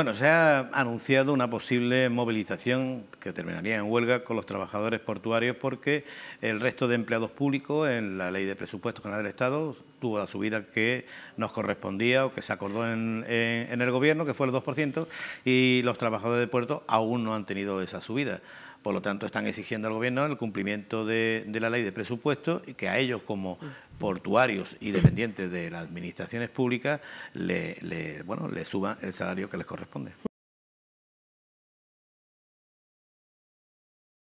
Bueno, se ha anunciado una posible movilización que terminaría en huelga con los trabajadores portuarios porque el resto de empleados públicos en la Ley de Presupuestos General del Estado tuvo la subida que nos correspondía o que se acordó en, el Gobierno, que fue el 2%, y los trabajadores de puerto aún no han tenido esa subida. Por lo tanto, están exigiendo al Gobierno el cumplimiento de, de la ley de presupuesto y que a ellos, como portuarios y dependientes de las administraciones públicas le, le bueno, le suban el salario que les corresponde.